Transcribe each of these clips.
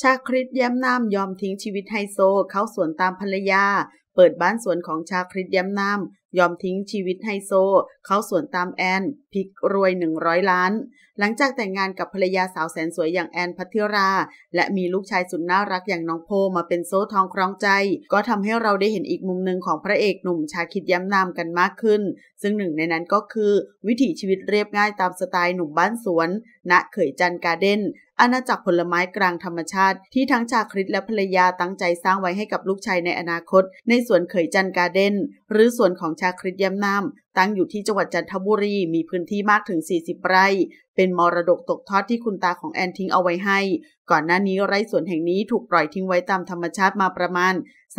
ชาคริตย้มนาำยอมทิ้งชีวิตไฮโซ เข้าสวนตามภรรยาเปิดบ้านสวนของชาคริตย้มนาำยอมทิ้งชีวิตไฮโซเข้าสวนตามแอนพิกรวย 100 ล้าน หลังจากแต่งงานกับภรรยาสาวแสนสวยอย่างแอนพัทรา และมีลูกชายสุดน่ารักอย่างน้องโพมาเป็นโซ่ทองครองใจ ก็ทำให้เราได้เห็นอีกมุมหนึ่งของพระเอกหนุ่มชาคิดย้ำนามกันมากขึ้น ซึ่งหนึ่งในนั้นก็คือ วิถีชีวิตเรียบง่ายตามสไตล์หนุ่มบ้านสวน ณเขยจันการ์เด้นอาณาจักรผลไม้กลางธรรมชาติ ที่ทั้งชาคริตและภรรยาตั้งใจสร้างไว้ให้กับลูกชายในอนาคต ในสวนเขยจันการ์เดนหรือสวนของชาคริตย้ำน้ำตั้งอยู่ที่จังหวัดจันทบุรี มีพื้นที่มากถึง 40 ไร่ เป็นมรดกตกทอดที่คุณตาของแอนทิ้งเอาไว้ให้ ก่อนหน้านี้ไร่สวนแห่งนี้ถูกปล่อยทิ้งไว้ตามธรรมชาติมาประมาณ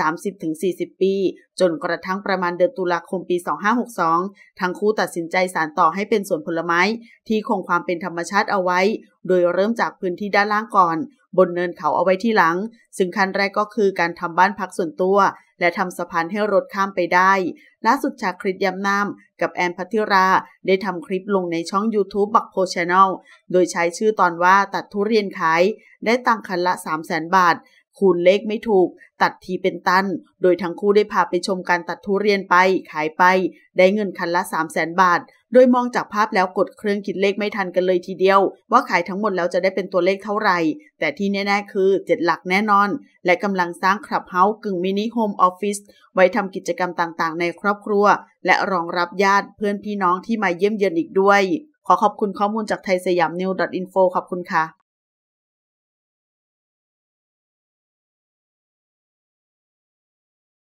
30-40 ปี จนกระทั่งประมาณเดือนตุลาคมปี 2562 ทั้งคู่ตัดสินใจสารต่อให้เป็นสวนผลไม้ ที่คงความเป็นธรรมชาติเอาไว้ โดยเริ่มจากพื้นที่ด้านล่างก่อน บนเนินเขาเอาไว้ที่หลัง ซึ่งขั้นแรกก็คือการทำบ้านพักส่วนตัวและทำสะพานให้รถข้ามไปได้ ล่าสุดชาคริตยำนามกับแอนพัทิรา ได้ทำคลิปลงในช่อง YouTube บักโพชแนลโดยใช้ชื่อตอนว่าตัดทุเรียนขาย ได้ตังคันละ3 0 0 0 0 0 บาทคูณเลขไม่ถูก ตัดทีเป็นตัน โดยทั้งคู่ได้พาไปชมการตัดทุเรียนไป ขายไป ได้เงินคันละ3 0 0แสนบาท โดยมองจากภาพแล้วกดเครื่องคิดเลขไม่ทันกันเลยทีเดียว ว่าขายทั้งหมดแล้วจะได้เป็นตัวเลขเท่าไหร่ แต่ที่แน่ ๆ คือเจ็ดหลักแน่นอน และกำลังสร้างคลับเฮาส์กึ่งมินิโฮมออฟฟิศไว้ทำกิจกรรมต่างๆ ในครอบครัว และรองรับญาติเพื่อนพี่น้องที่มาเยี่ยมเยือนอีกด้วย ขอขอบคุณข้อมูลจากไทยสยามนิวดออทินโฟขอบคุณค่ะ